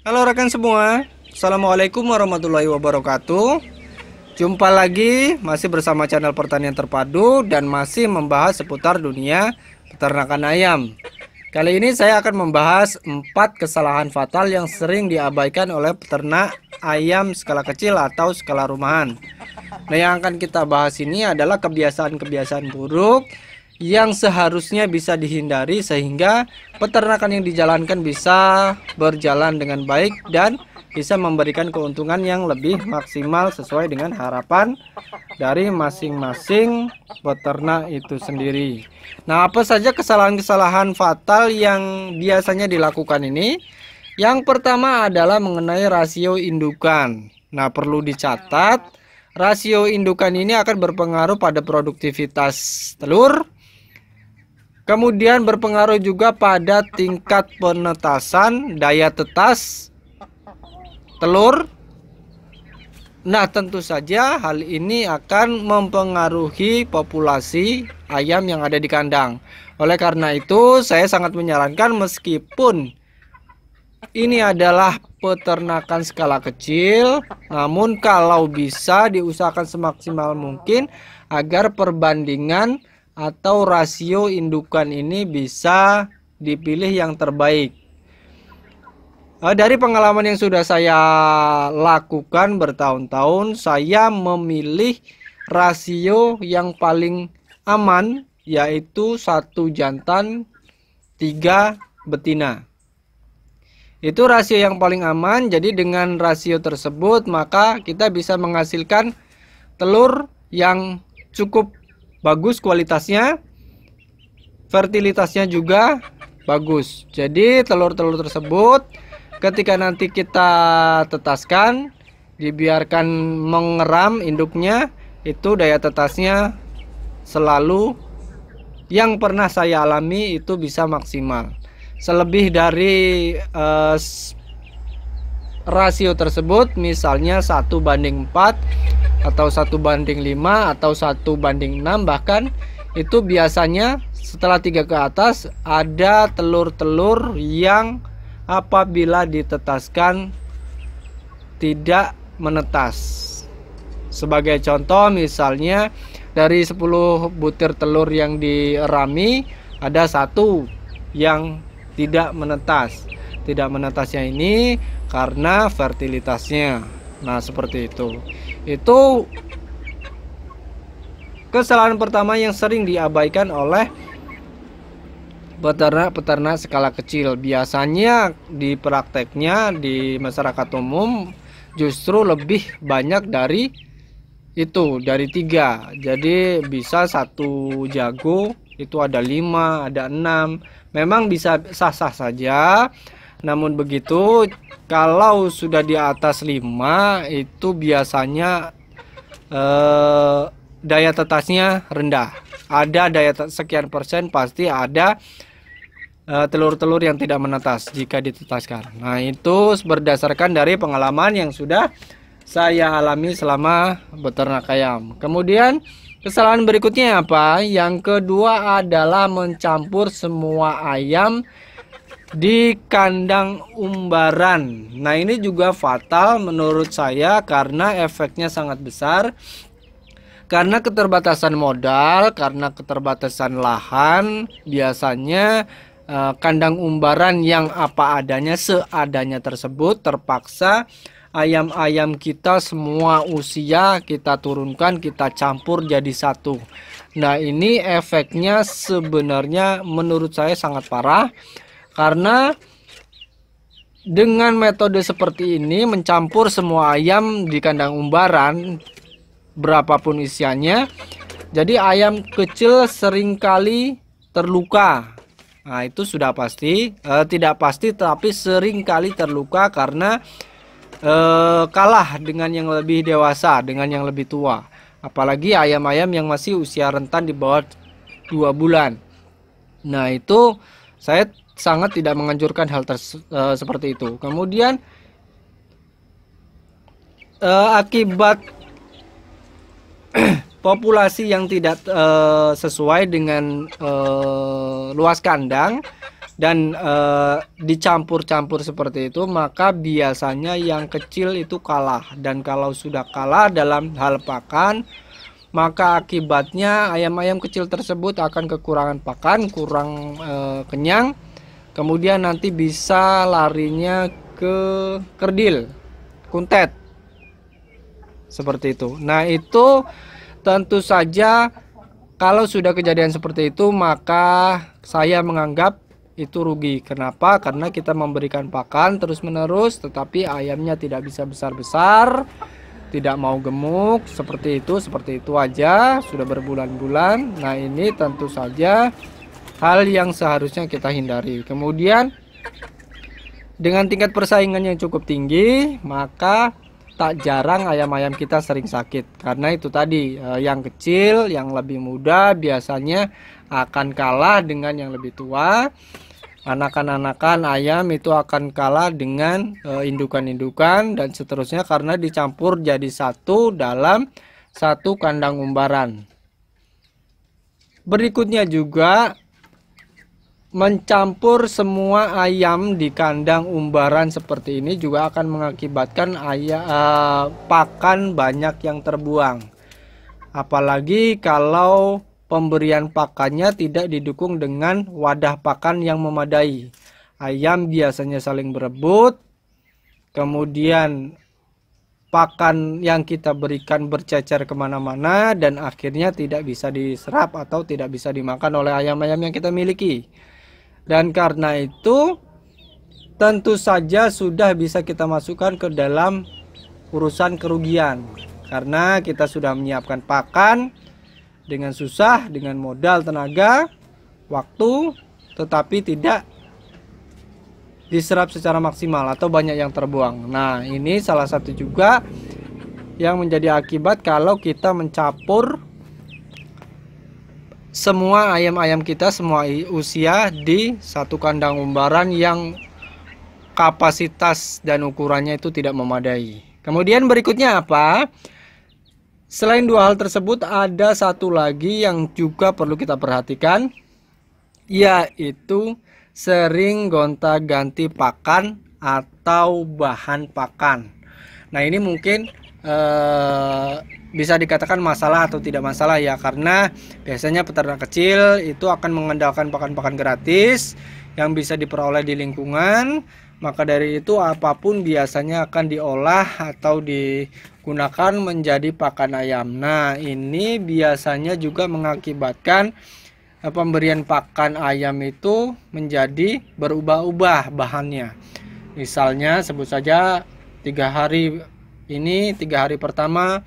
Halo rekan semua, Assalamualaikum warahmatullahi wabarakatuh Jumpa lagi, masih bersama channel pertanian terpadu Dan masih membahas seputar dunia peternakan ayam Kali ini saya akan membahas empat kesalahan fatal yang sering diabaikan oleh peternak ayam skala kecil atau skala rumahan Nah yang akan kita bahas ini adalah kebiasaan-kebiasaan buruk yang seharusnya bisa dihindari sehingga peternakan yang dijalankan bisa berjalan dengan baik dan bisa memberikan keuntungan yang lebih maksimal sesuai dengan harapan dari masing-masing peternak itu sendiri. Nah, apa saja kesalahan-kesalahan fatal yang biasanya dilakukan ini? Yang pertama adalah mengenai rasio indukan. Nah, perlu dicatat rasio indukan ini akan berpengaruh pada produktivitas telur, Kemudian berpengaruh juga pada tingkat penetasan, daya tetas telur. Nah, tentu saja hal ini akan mempengaruhi populasi ayam yang ada di kandang. Oleh karena itu, saya sangat menyarankan meskipun ini adalah peternakan skala kecil, namun kalau bisa diusahakan semaksimal mungkin agar perbandingan atau rasio indukan ini bisa dipilih yang terbaik. Eh, dari pengalaman yang sudah saya lakukan bertahun-tahun, saya memilih rasio yang paling aman yaitu satu jantan tiga betina. Itu rasio yang paling aman. Jadi dengan rasio tersebut maka kita bisa menghasilkan telur yang cukup bagus kualitasnya, fertilitasnya juga bagus. Jadi telur-telur tersebut ketika nanti kita tetaskan dibiarkan mengeram induknya itu daya tetasnya selalu yang pernah saya alami itu bisa maksimal. Selebih dari eh, rasio tersebut misalnya satu banding 4 atau satu banding 5 atau satu banding 6 bahkan itu biasanya setelah tiga ke atas ada telur-telur yang apabila ditetaskan tidak menetas sebagai contoh misalnya dari 10 butir telur yang dirami ada satu yang tidak menetas tidak menetasnya ini karena fertilitasnya nah seperti itu itu kesalahan pertama yang sering diabaikan oleh peternak-peternak skala kecil biasanya di prakteknya di masyarakat umum justru lebih banyak dari itu dari tiga jadi bisa satu jago itu ada lima ada enam memang bisa sah-sah saja namun begitu kalau sudah di atas 5 itu biasanya eh, daya tetasnya rendah. Ada daya sekian persen pasti ada eh, telur-telur telur -telur yang tidak menetas jika ditetaskan. Nah, itu berdasarkan dari pengalaman yang sudah saya alami selama beternak ayam. Kemudian kesalahan berikutnya apa? Yang kedua adalah mencampur semua ayam di kandang umbaran. Nah, ini juga fatal menurut saya karena efeknya sangat besar. Karena keterbatasan modal, karena keterbatasan lahan, biasanya eh, kandang umbaran yang apa adanya seadanya tersebut terpaksa ayam-ayam kita semua usia kita turunkan, kita campur jadi satu. Nah, ini efeknya sebenarnya menurut saya sangat parah karena dengan metode seperti ini mencampur semua ayam di kandang umbaran berapapun isiannya jadi ayam kecil seringkali terluka nah itu sudah pasti e, tidak pasti tapi seringkali terluka karena e, kalah dengan yang lebih dewasa dengan yang lebih tua apalagi ayam-ayam yang masih usia rentan di bawah 2 bulan nah itu saya sangat tidak menganjurkan hal tersebut uh, seperti itu. Kemudian uh, akibat populasi yang tidak uh, sesuai dengan uh, luas kandang dan uh, dicampur-campur seperti itu, maka biasanya yang kecil itu kalah dan kalau sudah kalah dalam hal pakan maka akibatnya ayam-ayam kecil tersebut akan kekurangan pakan, kurang uh, kenyang kemudian nanti bisa larinya ke kerdil kuntet seperti itu nah itu tentu saja kalau sudah kejadian seperti itu maka saya menganggap itu rugi kenapa karena kita memberikan pakan terus menerus tetapi ayamnya tidak bisa besar-besar tidak mau gemuk seperti itu seperti itu aja sudah berbulan-bulan nah ini tentu saja hal yang seharusnya kita hindari. Kemudian dengan tingkat persaingan yang cukup tinggi, maka tak jarang ayam-ayam kita sering sakit. Karena itu tadi, eh, yang kecil, yang lebih muda biasanya akan kalah dengan yang lebih tua. Anakan-anakan ayam itu akan kalah dengan eh, indukan-indukan dan seterusnya karena dicampur jadi satu dalam satu kandang umbaran. Berikutnya juga mencampur semua ayam di kandang umbaran seperti ini juga akan mengakibatkan ayam eh, pakan banyak yang terbuang. Apalagi kalau pemberian pakannya tidak didukung dengan wadah pakan yang memadai. Ayam biasanya saling berebut, kemudian pakan yang kita berikan bercecer kemana-mana dan akhirnya tidak bisa diserap atau tidak bisa dimakan oleh ayam-ayam yang kita miliki. Dan karena itu tentu saja sudah bisa kita masukkan ke dalam urusan kerugian. Karena kita sudah menyiapkan pakan dengan susah, dengan modal tenaga, waktu, tetapi tidak diserap secara maksimal atau banyak yang terbuang. Nah, ini salah satu juga yang menjadi akibat kalau kita mencampur semua ayam-ayam kita semua usia di satu kandang umbaran yang kapasitas dan ukurannya itu tidak memadai. Kemudian berikutnya apa? Selain dua hal tersebut ada satu lagi yang juga perlu kita perhatikan yaitu sering gonta-ganti pakan atau bahan pakan. Nah, ini mungkin Eh, bisa dikatakan masalah atau tidak masalah ya karena biasanya peternak kecil itu akan mengandalkan pakan-pakan gratis yang bisa diperoleh di lingkungan maka dari itu apapun biasanya akan diolah atau digunakan menjadi pakan ayam nah ini biasanya juga mengakibatkan eh, pemberian pakan ayam itu menjadi berubah-ubah bahannya misalnya sebut saja tiga hari ini tiga hari pertama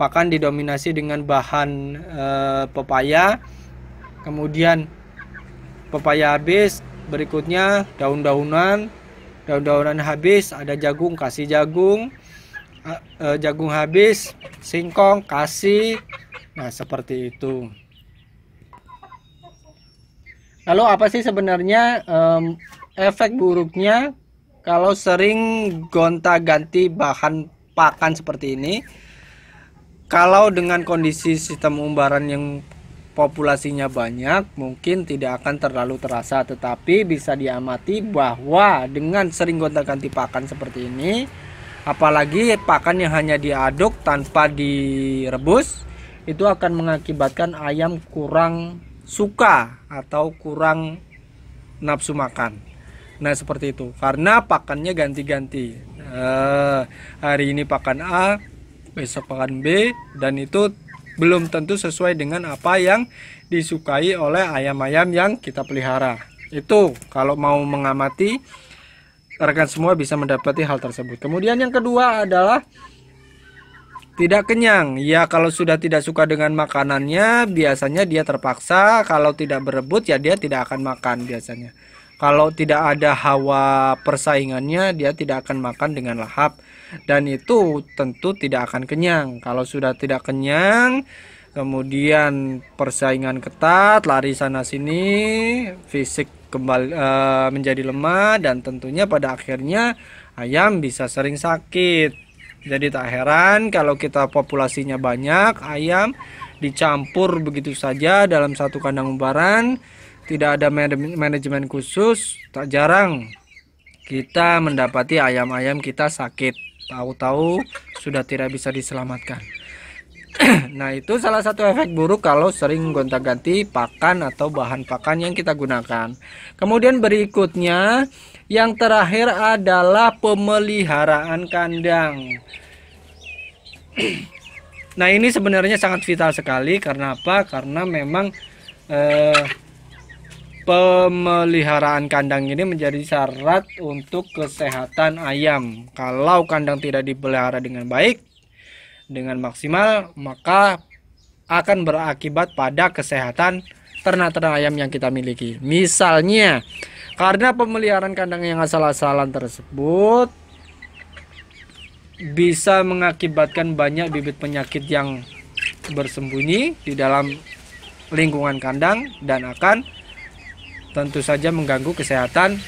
pakan didominasi dengan bahan e, pepaya kemudian pepaya habis berikutnya daun-daunan daun-daunan habis ada jagung kasih jagung e, jagung habis singkong kasih nah seperti itu lalu apa sih sebenarnya e, efek buruknya kalau sering gonta-ganti bahan pakan seperti ini kalau dengan kondisi sistem umbaran yang populasinya banyak mungkin tidak akan terlalu terasa tetapi bisa diamati bahwa dengan sering gonta-ganti pakan seperti ini apalagi pakan yang hanya diaduk tanpa direbus itu akan mengakibatkan ayam kurang suka atau kurang nafsu makan Nah seperti itu karena pakannya ganti-ganti. Uh, hari ini pakan A, besok pakan B dan itu belum tentu sesuai dengan apa yang disukai oleh ayam-ayam yang kita pelihara. Itu kalau mau mengamati rekan semua bisa mendapati hal tersebut. Kemudian yang kedua adalah tidak kenyang. Ya kalau sudah tidak suka dengan makanannya, biasanya dia terpaksa kalau tidak berebut ya dia tidak akan makan biasanya. Kalau tidak ada hawa persaingannya, dia tidak akan makan dengan lahap dan itu tentu tidak akan kenyang. Kalau sudah tidak kenyang, kemudian persaingan ketat, lari sana sini, fisik kembali e, menjadi lemah dan tentunya pada akhirnya ayam bisa sering sakit. Jadi tak heran kalau kita populasinya banyak, ayam dicampur begitu saja dalam satu kandang umbaran tidak ada manajemen khusus, tak jarang kita mendapati ayam-ayam kita sakit. Tahu-tahu sudah tidak bisa diselamatkan. nah, itu salah satu efek buruk kalau sering gonta-ganti pakan atau bahan pakan yang kita gunakan. Kemudian berikutnya, yang terakhir adalah pemeliharaan kandang. nah, ini sebenarnya sangat vital sekali karena apa? Karena memang eh pemeliharaan kandang ini menjadi syarat untuk kesehatan ayam. Kalau kandang tidak dipelihara dengan baik, dengan maksimal, maka akan berakibat pada kesehatan ternak-ternak ayam yang kita miliki. Misalnya, karena pemeliharaan kandang yang asal-asalan tersebut bisa mengakibatkan banyak bibit penyakit yang bersembunyi di dalam lingkungan kandang dan akan tentu saja mengganggu kesehatan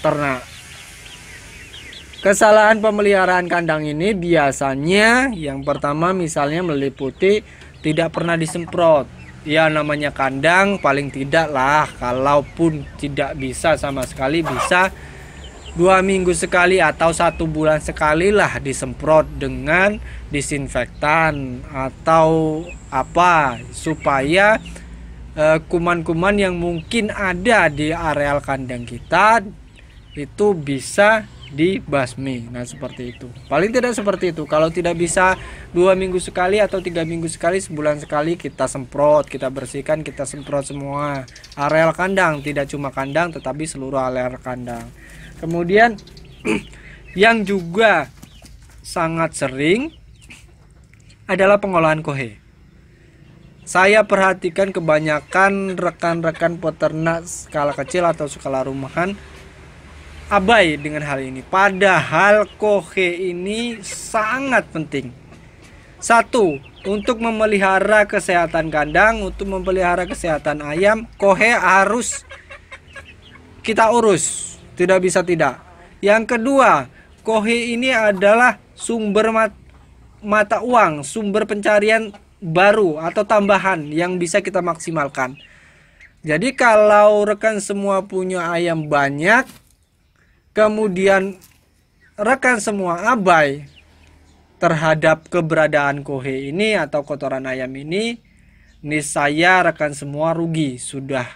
ternak. Kesalahan pemeliharaan kandang ini biasanya yang pertama misalnya meliputi tidak pernah disemprot. Ya namanya kandang paling tidak lah kalaupun tidak bisa sama sekali bisa dua minggu sekali atau satu bulan sekali lah disemprot dengan disinfektan atau apa supaya Eh, kuman-kuman yang mungkin ada di areal kandang kita itu bisa dibasmi nah seperti itu paling tidak seperti itu kalau tidak bisa dua minggu sekali atau tiga minggu sekali sebulan sekali kita semprot kita bersihkan kita semprot semua areal kandang tidak cuma kandang tetapi seluruh areal kandang kemudian yang juga sangat sering adalah pengolahan kohe saya perhatikan kebanyakan rekan-rekan peternak skala kecil atau skala rumahan abai dengan hal ini. Padahal kohe ini sangat penting. Satu, untuk memelihara kesehatan kandang, untuk memelihara kesehatan ayam, kohe harus kita urus. Tidak bisa tidak. Yang kedua, kohe ini adalah sumber mat mata uang, sumber pencarian baru atau tambahan yang bisa kita maksimalkan. Jadi kalau rekan semua punya ayam banyak, kemudian rekan semua abai terhadap keberadaan kohe ini atau kotoran ayam ini, saya rekan semua rugi sudah.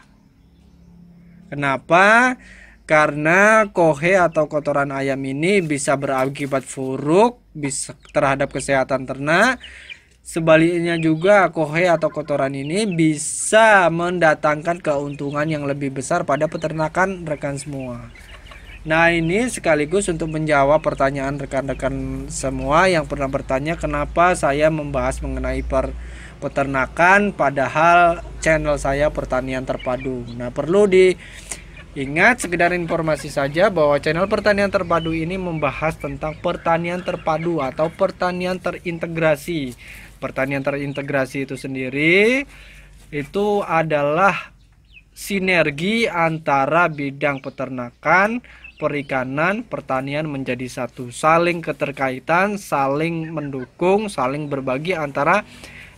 Kenapa? Karena kohe atau kotoran ayam ini bisa berakibat furuk, bisa terhadap kesehatan ternak Sebaliknya juga kohe atau kotoran ini bisa mendatangkan keuntungan yang lebih besar pada peternakan rekan semua. Nah ini sekaligus untuk menjawab pertanyaan rekan-rekan semua yang pernah bertanya kenapa saya membahas mengenai per peternakan padahal channel saya pertanian terpadu. Nah perlu di Ingat, sekedar informasi saja bahwa channel Pertanian Terpadu ini membahas tentang pertanian terpadu atau pertanian terintegrasi pertanian terintegrasi itu sendiri itu adalah sinergi antara bidang peternakan, perikanan, pertanian menjadi satu, saling keterkaitan, saling mendukung, saling berbagi antara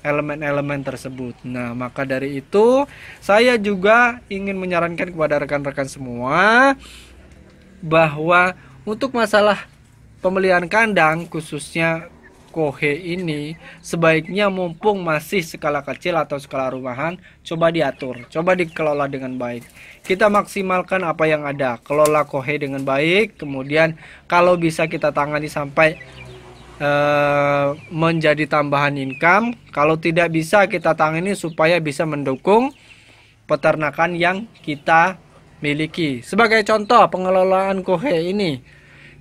elemen-elemen tersebut. Nah, maka dari itu saya juga ingin menyarankan kepada rekan-rekan semua bahwa untuk masalah pembelian kandang khususnya kohe ini sebaiknya mumpung masih skala kecil atau skala rumahan, coba diatur, coba dikelola dengan baik. Kita maksimalkan apa yang ada, kelola kohe dengan baik, kemudian kalau bisa kita tangani sampai uh, menjadi tambahan income, kalau tidak bisa kita tangani supaya bisa mendukung peternakan yang kita miliki. Sebagai contoh pengelolaan kohe ini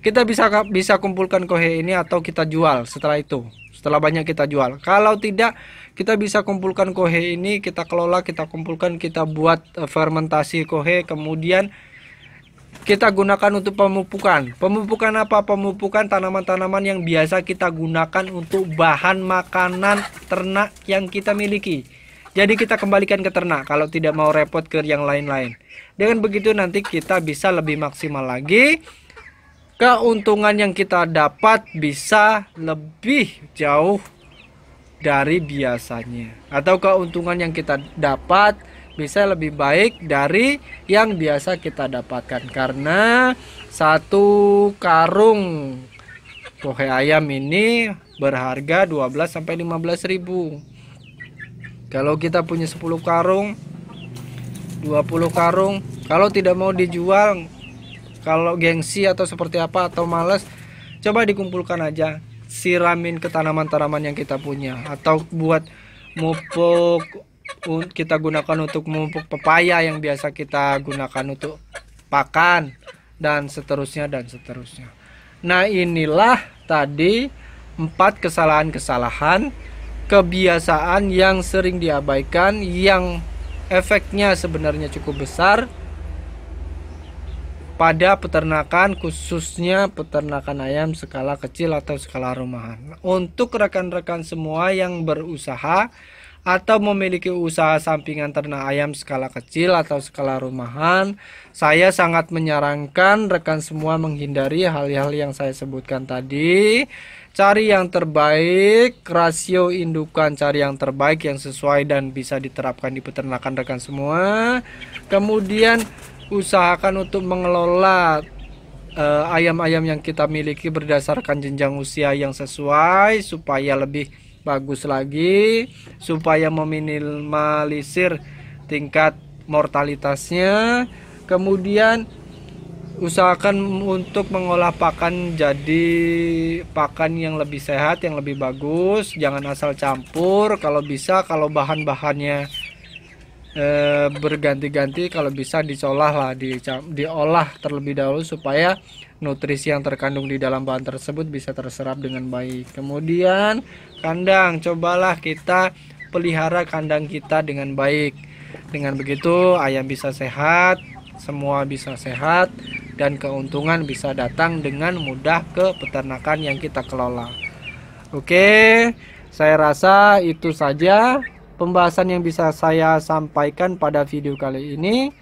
kita bisa bisa kumpulkan kohe ini atau kita jual setelah itu setelah banyak kita jual kalau tidak kita bisa kumpulkan kohe ini kita kelola kita kumpulkan kita buat eh, fermentasi kohe kemudian kita gunakan untuk pemupukan pemupukan apa pemupukan tanaman-tanaman yang biasa kita gunakan untuk bahan makanan ternak yang kita miliki jadi kita kembalikan ke ternak kalau tidak mau repot ke yang lain-lain. Dengan begitu nanti kita bisa lebih maksimal lagi keuntungan yang kita dapat bisa lebih jauh dari biasanya atau keuntungan yang kita dapat bisa lebih baik dari yang biasa kita dapatkan karena satu karung tohe ayam ini berharga 12 sampai 15 ribu kalau kita punya 10 karung 20 karung kalau tidak mau dijual kalau gengsi atau seperti apa atau males coba dikumpulkan aja siramin ke tanaman-tanaman yang kita punya atau buat mupuk kita gunakan untuk mupuk pepaya yang biasa kita gunakan untuk pakan dan seterusnya dan seterusnya. Nah, inilah tadi empat kesalahan-kesalahan kebiasaan yang sering diabaikan yang efeknya sebenarnya cukup besar pada peternakan khususnya peternakan ayam skala kecil atau skala rumahan. Untuk rekan-rekan semua yang berusaha atau memiliki usaha sampingan ternak ayam skala kecil atau skala rumahan, saya sangat menyarankan rekan semua menghindari hal-hal yang saya sebutkan tadi. Cari yang terbaik, rasio indukan cari yang terbaik yang sesuai dan bisa diterapkan di peternakan rekan semua. Kemudian usahakan untuk mengelola eh, ayam-ayam uh, yang kita miliki berdasarkan jenjang usia yang sesuai supaya lebih bagus lagi supaya meminimalisir tingkat mortalitasnya kemudian usahakan untuk mengolah pakan jadi pakan yang lebih sehat yang lebih bagus jangan asal campur kalau bisa kalau bahan-bahannya e, berganti-ganti kalau bisa dicolah lah di, diolah terlebih dahulu supaya nutrisi yang terkandung di dalam bahan tersebut bisa terserap dengan baik kemudian kandang cobalah kita pelihara kandang kita dengan baik dengan begitu ayam bisa sehat semua bisa sehat dan keuntungan bisa datang dengan mudah ke peternakan yang kita kelola oke saya rasa itu saja pembahasan yang bisa saya sampaikan pada video kali ini.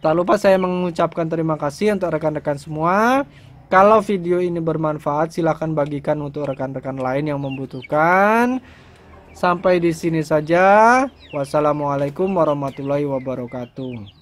Tak lupa saya mengucapkan terima kasih untuk rekan-rekan semua. Kalau video ini bermanfaat, silahkan bagikan untuk rekan-rekan lain yang membutuhkan. Sampai di sini saja. Wassalamualaikum warahmatullahi wabarakatuh.